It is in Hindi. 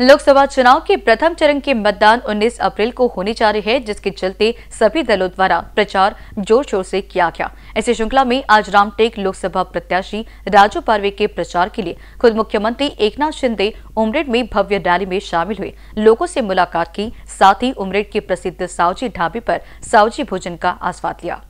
लोकसभा चुनाव के प्रथम चरण के मतदान 19 अप्रैल को होने जा रहे हैं जिसके चलते सभी दलों द्वारा प्रचार जोर शोर से किया गया ऐसी श्रृंखला में आज रामटेक लोकसभा प्रत्याशी राजू पारवे के प्रचार के लिए खुद मुख्यमंत्री एकनाथ शिंदे उमरेड में भव्य रैली में शामिल हुए लोगों से मुलाकात की साथ ही उमरेड के प्रसिद्ध सावजी ढाबे पर सावजी भोजन का आस्वाद लिया